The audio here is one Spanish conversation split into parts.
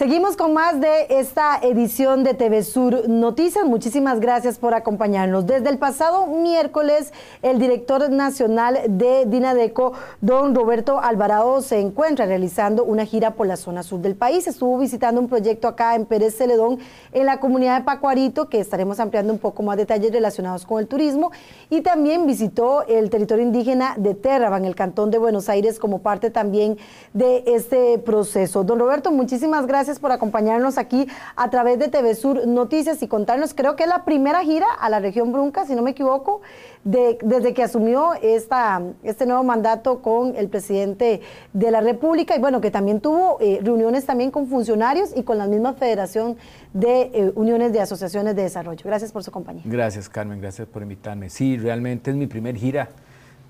Seguimos con más de esta edición de TV Sur Noticias. Muchísimas gracias por acompañarnos. Desde el pasado miércoles, el director nacional de Dinadeco, don Roberto Alvarado, se encuentra realizando una gira por la zona sur del país. Estuvo visitando un proyecto acá en Pérez Celedón, en la comunidad de Pacuarito, que estaremos ampliando un poco más detalles relacionados con el turismo. Y también visitó el territorio indígena de Terraba, en el cantón de Buenos Aires, como parte también de este proceso. Don Roberto, muchísimas gracias por acompañarnos aquí a través de TV Sur Noticias y contarnos, creo que es la primera gira a la región Brunca, si no me equivoco, de, desde que asumió esta, este nuevo mandato con el presidente de la República y bueno, que también tuvo eh, reuniones también con funcionarios y con la misma Federación de eh, Uniones de Asociaciones de Desarrollo. Gracias por su compañía. Gracias, Carmen, gracias por invitarme. Sí, realmente es mi primer gira.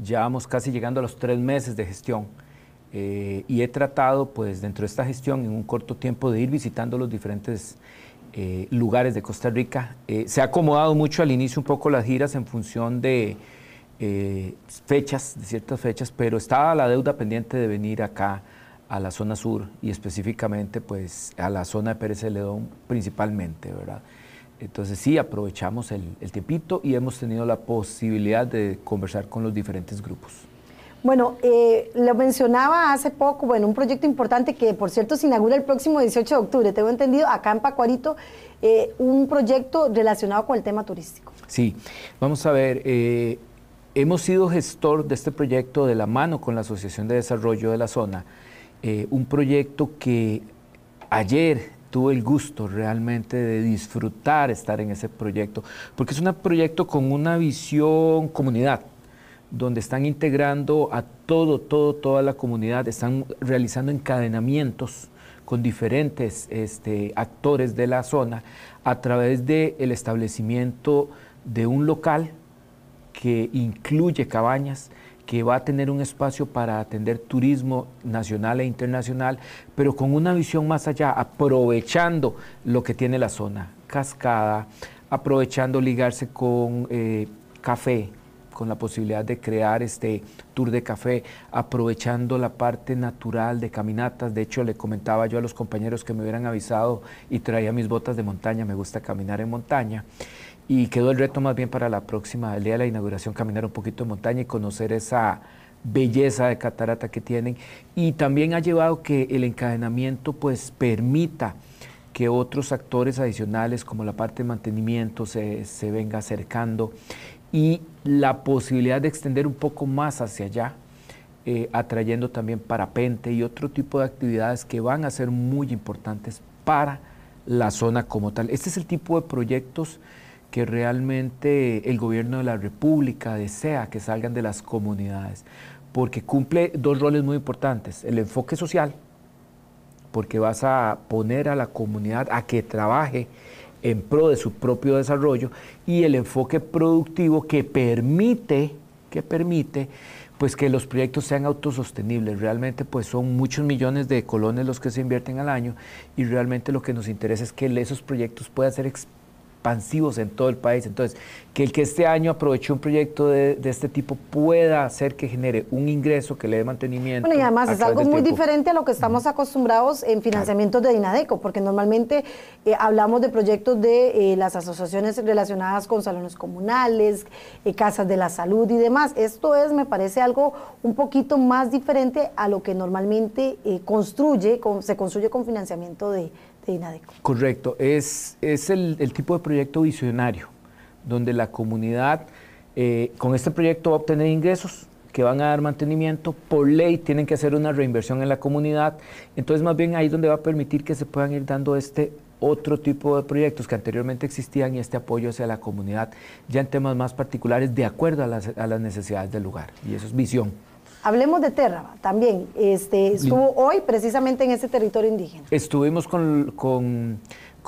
ya vamos casi llegando a los tres meses de gestión eh, y he tratado, pues, dentro de esta gestión, en un corto tiempo, de ir visitando los diferentes eh, lugares de Costa Rica. Eh, se ha acomodado mucho al inicio un poco las giras en función de fechas, de ciertas fechas, pero estaba la deuda pendiente de venir acá a la zona sur y específicamente, pues, a la zona de Pérez Ledón principalmente, ¿verdad? Entonces sí, aprovechamos el, el tiempito y hemos tenido la posibilidad de conversar con los diferentes grupos. Bueno, eh, lo mencionaba hace poco, bueno, un proyecto importante que por cierto se inaugura el próximo 18 de octubre, tengo entendido, acá en Pacuarito, eh, un proyecto relacionado con el tema turístico. Sí, vamos a ver, eh, hemos sido gestor de este proyecto de la mano con la Asociación de Desarrollo de la Zona, eh, un proyecto que ayer tuve el gusto realmente de disfrutar estar en ese proyecto, porque es un proyecto con una visión comunidad donde están integrando a todo, todo, toda la comunidad, están realizando encadenamientos con diferentes este, actores de la zona a través del el establecimiento de un local que incluye cabañas, que va a tener un espacio para atender turismo nacional e internacional, pero con una visión más allá, aprovechando lo que tiene la zona, cascada, aprovechando ligarse con eh, café, con la posibilidad de crear este tour de café, aprovechando la parte natural de caminatas. De hecho, le comentaba yo a los compañeros que me hubieran avisado y traía mis botas de montaña, me gusta caminar en montaña. Y quedó el reto más bien para la próxima, el día de la inauguración, caminar un poquito en montaña y conocer esa belleza de catarata que tienen. Y también ha llevado que el encadenamiento pues permita que otros actores adicionales como la parte de mantenimiento se, se venga acercando y la posibilidad de extender un poco más hacia allá, eh, atrayendo también parapente y otro tipo de actividades que van a ser muy importantes para la zona como tal. Este es el tipo de proyectos que realmente el gobierno de la República desea que salgan de las comunidades, porque cumple dos roles muy importantes, el enfoque social, porque vas a poner a la comunidad a que trabaje en pro de su propio desarrollo y el enfoque productivo que permite, que permite pues que los proyectos sean autosostenibles. Realmente pues son muchos millones de colones los que se invierten al año y realmente lo que nos interesa es que esos proyectos puedan ser expansivos en todo el país. Entonces, que el que este año aproveche un proyecto de, este tipo pueda hacer que genere un ingreso que le dé mantenimiento. Bueno, y además es algo muy diferente a lo que estamos acostumbrados en financiamientos de Dinadeco, porque normalmente eh, hablamos de proyectos de eh, las asociaciones relacionadas con salones comunales, eh, casas de la salud y demás. Esto es, me parece, algo un poquito más diferente a lo que normalmente construye, se construye con financiamiento de Correcto, es, el, tipo de proyecto visionario, donde la comunidad eh, con este proyecto va a obtener ingresos que van a dar mantenimiento, por ley tienen que hacer una reinversión en la comunidad, entonces más bien ahí es donde va a permitir que se puedan ir dando este otro tipo de proyectos que anteriormente existían y este apoyo hacia la comunidad, ya en temas más particulares, de acuerdo a las necesidades del lugar. Y eso es visión. Hablemos de terraba también. Este, estuvo hoy precisamente en ese territorio indígena. Estuvimos con, con,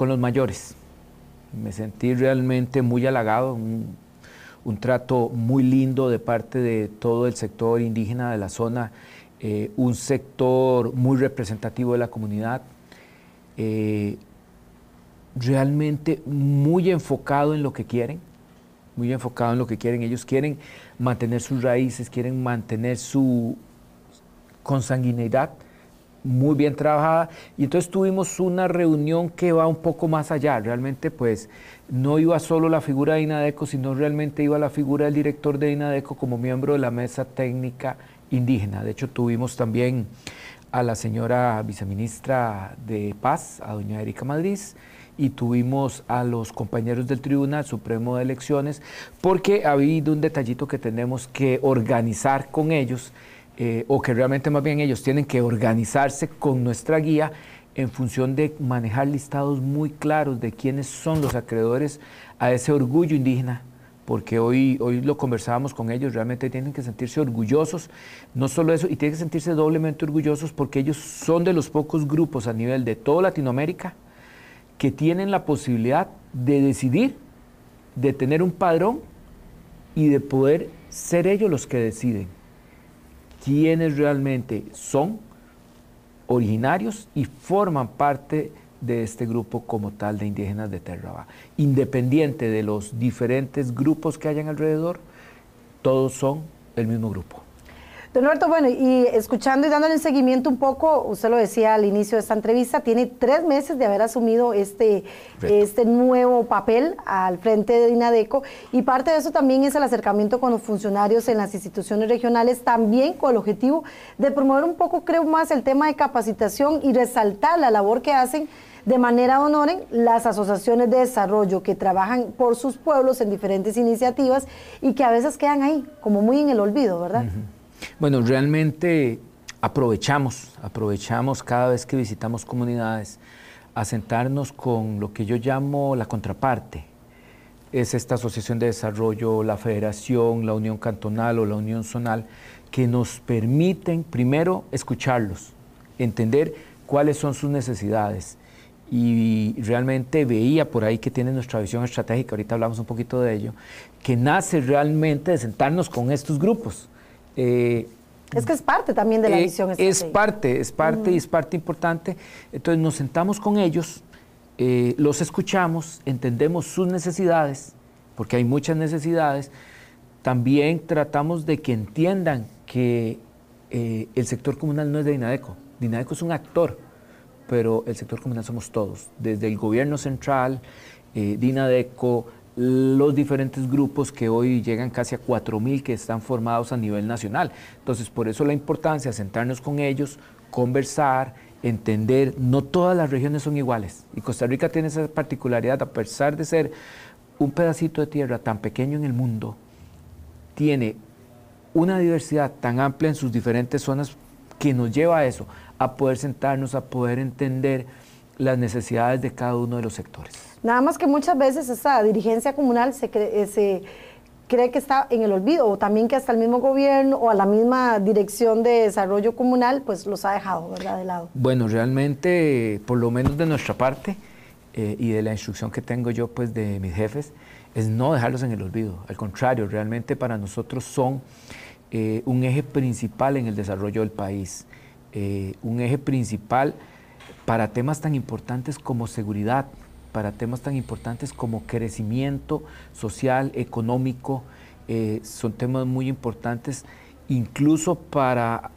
los mayores. Me sentí realmente muy halagado, un, trato muy lindo de parte de todo el sector indígena de la zona, eh, un sector muy representativo de la comunidad. Eh, realmente muy enfocado en lo que quieren muy enfocado en lo que quieren. Ellos quieren mantener sus raíces, quieren mantener su consanguinidad, muy bien trabajada. Y entonces tuvimos una reunión que va un poco más allá. Realmente, pues, no iba solo la figura de INADECO, sino realmente iba la figura del director de INADECO como miembro de la mesa técnica indígena. De hecho, tuvimos también a la señora viceministra de Paz, a doña Erika Madrid, y tuvimos a los compañeros del Tribunal Supremo de Elecciones, porque ha habido un detallito que tenemos que organizar con ellos, eh, o que realmente más bien ellos tienen que organizarse con nuestra guía en función de manejar listados muy claros de quiénes son los acreedores a ese orgullo indígena porque hoy, hoy lo conversábamos con ellos, realmente tienen que sentirse orgullosos, no solo eso, y tienen que sentirse doblemente orgullosos porque ellos son de los pocos grupos a nivel de toda Latinoamérica que tienen la posibilidad de decidir, de tener un padrón y de poder ser ellos los que deciden quiénes realmente son originarios y forman parte de este grupo como tal de indígenas de Terraba. Independiente de los diferentes grupos que hayan alrededor, todos son el mismo grupo. Don Roberto, bueno, y escuchando y dándole seguimiento un poco, usted lo decía al inicio de esta entrevista, tiene tres meses de haber asumido este, este nuevo papel al frente de INADECO y parte de eso también es el acercamiento con los funcionarios en las instituciones regionales, también con el objetivo de promover un poco, creo más, el tema de capacitación y resaltar la labor que hacen de manera en las asociaciones de desarrollo que trabajan por sus pueblos en diferentes iniciativas y que a veces quedan ahí, como muy en el olvido, ¿verdad? Bueno, realmente aprovechamos, aprovechamos cada vez que visitamos comunidades a sentarnos con lo que yo llamo la contraparte. Es esta asociación de desarrollo, la federación, la unión cantonal o la unión zonal, que nos permiten primero escucharlos, entender cuáles son sus necesidades. Y realmente veía por ahí que tiene nuestra visión estratégica, ahorita hablamos un poquito de ello, que nace realmente de sentarnos con estos grupos eh, es que es parte también de la eh, visión Es parte, es parte y es mm. parte importante. Entonces nos sentamos con ellos, eh, los escuchamos, entendemos sus necesidades, porque hay muchas necesidades. También tratamos de que entiendan que el sector comunal no es de Dinadeco. Dinadeco es un actor, pero el sector comunal somos todos, desde el gobierno central, Dinadeco, los diferentes grupos que hoy llegan casi a 4.000 que están formados a nivel nacional. Entonces, por eso la importancia de sentarnos con ellos, conversar, entender, no todas las regiones son iguales. Y Costa Rica tiene esa particularidad, a pesar de ser un pedacito de tierra tan pequeño en el mundo, tiene una diversidad tan amplia en sus diferentes zonas que nos lleva a eso, a poder sentarnos, a poder entender las necesidades de cada uno de los sectores. Nada más que muchas veces esa dirigencia comunal eh, se, cree, que está en el olvido o también que hasta el mismo gobierno o a la misma dirección de desarrollo comunal pues los ha dejado de lado. Bueno, realmente, por lo menos de nuestra parte eh, y de la instrucción que tengo yo pues de mis jefes, es no dejarlos en el olvido. Al contrario, realmente para nosotros son eh, un eje principal en el desarrollo del país, un eje principal para temas tan importantes como seguridad, para temas tan importantes como crecimiento social, económico, eh, son temas muy importantes, incluso para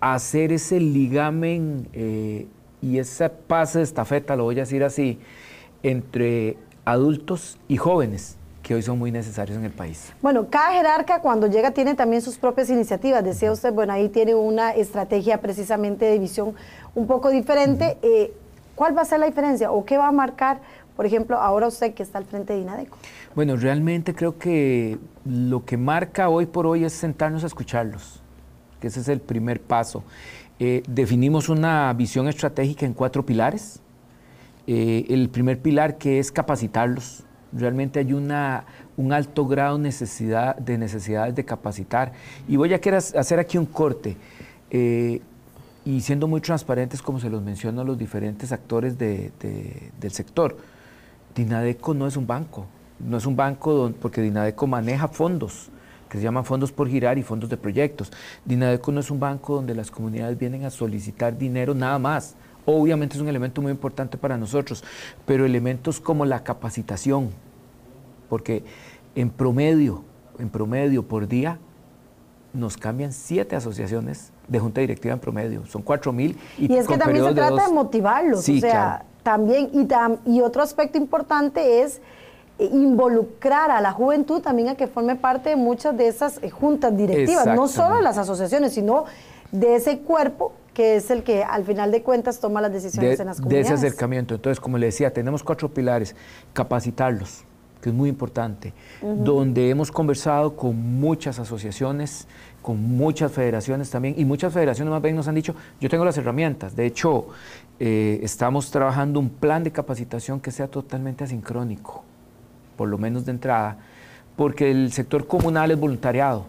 hacer ese ligamen eh, y ese pase de estafeta, lo voy a decir así, entre adultos y jóvenes que hoy son muy necesarios en el país. Bueno, cada jerarca cuando llega tiene también sus propias iniciativas. Decía usted, bueno, ahí tiene una estrategia precisamente de visión un poco diferente. ¿Cuál va a ser la diferencia o qué va a marcar, por ejemplo, ahora usted que está al frente de INADECO? Bueno, realmente creo que lo que marca hoy por hoy es sentarnos a escucharlos, que ese es el primer paso. Eh, definimos una visión estratégica en cuatro pilares. Eh, el primer pilar que es capacitarlos. Realmente hay una, un alto grado necesidad, de necesidades de capacitar. Y voy a querer hacer aquí un corte. Eh, y siendo muy transparentes, como se los menciono a los diferentes actores del sector. Dinadeco no es un banco, no es un banco porque Dinadeco maneja fondos que se llaman fondos por girar y fondos de proyectos. Dinadeco no es un banco donde las comunidades vienen a solicitar dinero nada más. Obviamente es un elemento muy importante para nosotros, pero elementos como la capacitación, porque en promedio, en promedio por día nos cambian siete asociaciones de junta directiva en promedio. Son cuatro mil. Y, es que también se trata de, motivarlos. o sea, también, y, y otro aspecto importante es eh, involucrar a la juventud también a que forme parte de muchas de esas eh, juntas directivas, no solo las asociaciones, sino de ese cuerpo que es el que al final de cuentas toma las decisiones en las comunidades. De ese acercamiento. Entonces, como le decía, tenemos cuatro pilares. Capacitarlos, que es muy importante, donde hemos conversado con muchas asociaciones, con muchas federaciones también, y muchas federaciones más bien nos han dicho, yo tengo las herramientas, de hecho, eh, estamos trabajando un plan de capacitación que sea totalmente asincrónico, por lo menos de entrada, porque el sector comunal es voluntariado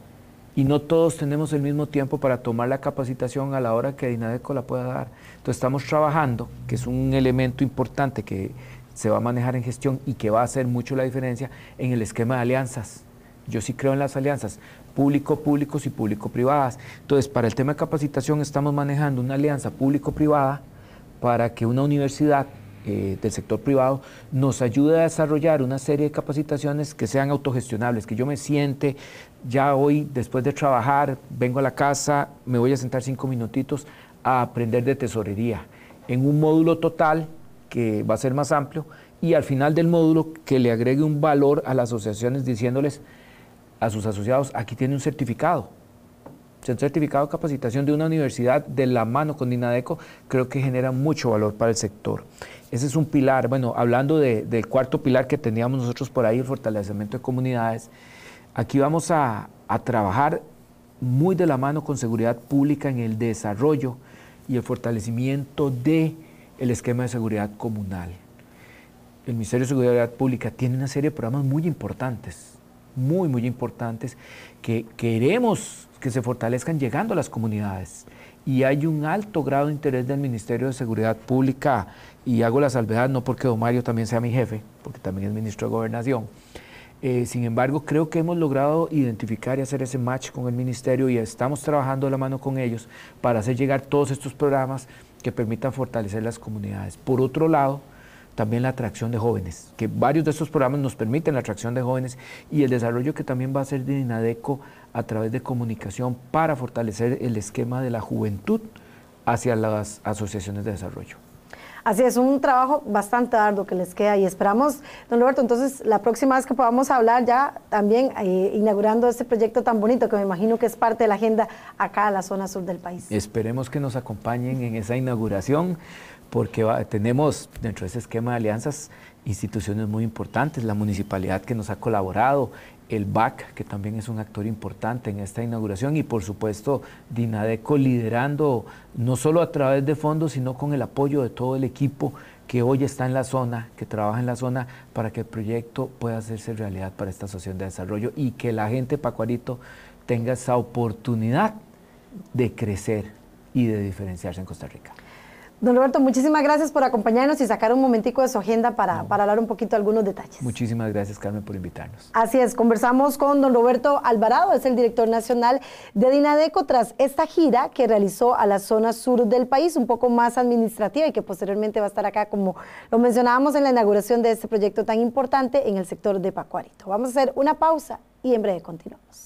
y no todos tenemos el mismo tiempo para tomar la capacitación a la hora que Dinadeco la pueda dar. Entonces estamos trabajando, que es un elemento importante que se va a manejar en gestión y que va a hacer mucho la diferencia en el esquema de alianzas. Yo sí creo en las alianzas público-públicos y público-privadas. Entonces, para el tema de capacitación estamos manejando una alianza público-privada para que una universidad eh, del sector privado nos ayude a desarrollar una serie de capacitaciones que sean autogestionables, que yo me siente ya hoy, después de trabajar, vengo a la casa, me voy a sentar cinco minutitos a aprender de tesorería en un módulo total que va a ser más amplio, y al final del módulo que le agregue un valor a las asociaciones diciéndoles a sus asociados, aquí tiene un certificado. Un certificado de capacitación de una universidad de la mano con Dinadeco creo que genera mucho valor para el sector. Ese es un pilar. Bueno, hablando del cuarto pilar que teníamos nosotros por ahí, el fortalecimiento de comunidades, aquí vamos a trabajar muy de la mano con seguridad pública en el desarrollo y el fortalecimiento de el esquema de seguridad comunal. El Ministerio de Seguridad Pública tiene una serie de programas muy importantes, muy, muy importantes, que queremos que se fortalezcan llegando a las comunidades. Y hay un alto grado de interés del Ministerio de Seguridad Pública, y hago la salvedad no porque don Mario también sea mi jefe, porque también es ministro de Gobernación, eh, sin embargo, creo que hemos logrado identificar y hacer ese match con el ministerio y estamos trabajando de la mano con ellos para hacer llegar todos estos programas que permitan fortalecer las comunidades. Por otro lado, también la atracción de jóvenes, que varios de estos programas nos permiten la atracción de jóvenes y el desarrollo que también va a ser de INADECO a través de comunicación para fortalecer el esquema de la juventud hacia las asociaciones de desarrollo. Así es, un trabajo bastante arduo que les queda y esperamos, don Roberto, entonces la próxima vez que podamos hablar ya también eh, inaugurando este proyecto tan bonito que me imagino que es parte de la agenda acá en la zona sur del país. Esperemos que nos acompañen en esa inauguración porque tenemos dentro de ese esquema de alianzas instituciones muy importantes, la municipalidad que nos ha colaborado, el BAC, que también es un actor importante en esta inauguración, y por supuesto Dinadeco liderando no solo a través de fondos, sino con el apoyo de todo el equipo que hoy está en la zona, que trabaja en la zona, para que el proyecto pueda hacerse realidad para esta asociación de desarrollo y que la gente Pacuarito tenga esa oportunidad de crecer y de diferenciarse en Costa Rica. Don Roberto, muchísimas gracias por acompañarnos y sacar un momentico de su agenda para, hablar un poquito de algunos detalles. Muchísimas gracias, Carmen, por invitarnos. Así es, conversamos con don Roberto Alvarado, es el director nacional de Dinadeco, tras esta gira que realizó a la zona sur del país, un poco más administrativa y que posteriormente va a estar acá, como lo mencionábamos en la inauguración de este proyecto tan importante en el sector de Pacuarito. Vamos a hacer una pausa y en breve continuamos.